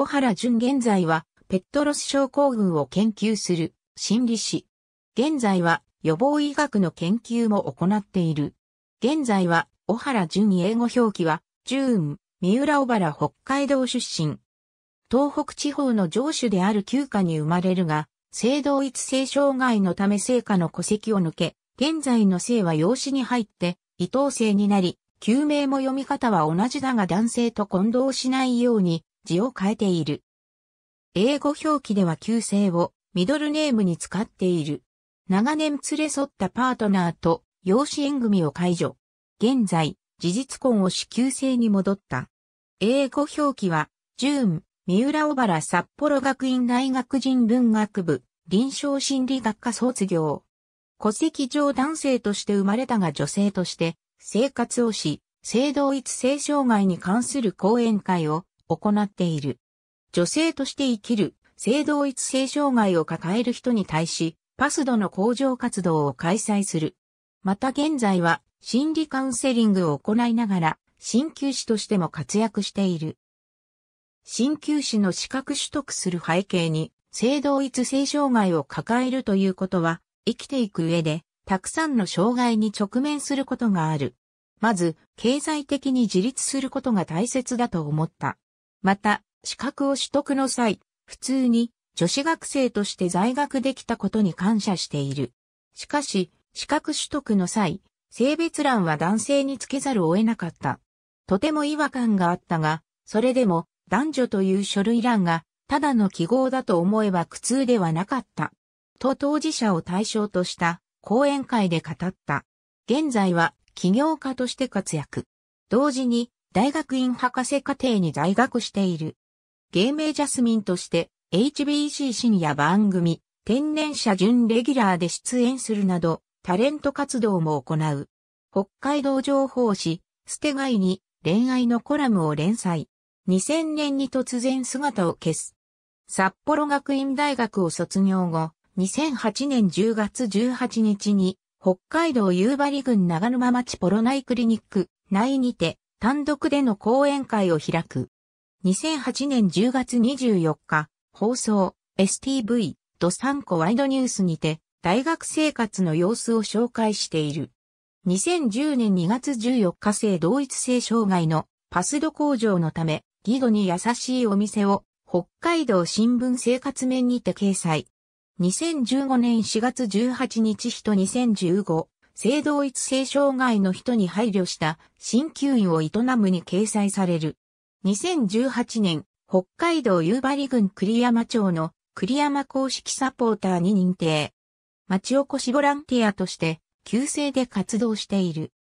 小原淳現在は、ペットロス症候群を研究する心理師。現在は予防医学の研究も行っている。現在は小原淳英語表記は、ジューン、三浦小原北海道出身。東北地方の上主である旧家に生まれるが、性同一性障害のため成家の戸籍を抜け、現在の姓は養子に入って、伊藤姓になり、旧名も読み方は同じだが男性と混同しないように、字を変えている。英語表記では旧姓をミドルネームに使っている。長年連れ添ったパートナーと養子縁組を解除。現在、事実婚をし旧姓に戻った。英語表記は、ジューン、三浦小原札幌学院大学人文学部、臨床心理学科卒業。戸籍上男性として生まれたが女性として生活をし、性同一性障害に関する講演会を行っている。女性として生きる性同一性障害を抱える人に対し、パスドの向上活動を開催する。また現在は心理カウンセリングを行いながら、鍼灸師としても活躍している。鍼灸師の資格取得する背景に、性同一性障害を抱えるということは、生きていく上で、たくさんの障害に直面することがある。まず、経済的に自立することが大切だと思った。また、資格を取得の際、普通に女子学生として在学できたことに感謝している。しかし、資格取得の際、性別欄は男性につけざるを得なかった。とても違和感があったが、それでも男女という書類欄がただの記号だと思えば苦痛ではなかった。と当事者を対象とした講演会で語った。現在は起業家として活躍。同時に大学院博士課程に在学している。芸名ジャスミンとして HBC 深夜番組、天然社準レギュラーで出演するなど、タレント活動も行う。北海道情報誌、捨てがいに恋愛のコラムを連載。2000年に突然姿を消す。札幌学院大学を卒業後、2008年10月18日に、北海道夕張郡長沼町ポロナイクリニック内にて単独での講演会を開く。2008年10月24日、放送、STV、ドサンコワイドニュースにて、大学生活の様子を紹介している。2010年2月14日性同一性障害のパスド工場のため、義母に優しいお店を北海道新聞生活面にて掲載。2015年4月18日日と2015性同一性障害の人に配慮した鍼灸院を営むに掲載される。2018年、北海道夕張郡栗山町の栗山公式サポーターに認定。町おこしボランティアとして、旧性で活動している。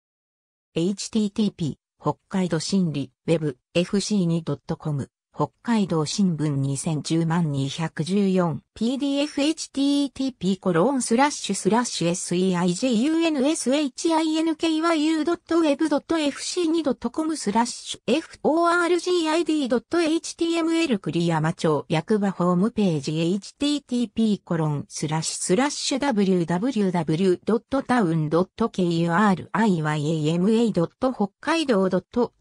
http 北海道心理 webfc2.com 北海道新聞2010万214 pdfhttp seijunshinku.web.fc2.com y スラッシュ forgid.html 栗山町役場ホームページ http コロンスラッシュスラッシュ www.town.kuriama 北海道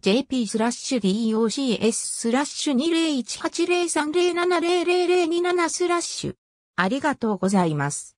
.jp スラッシュ docs スラッシュ201803070002スラッシュありがとうございます。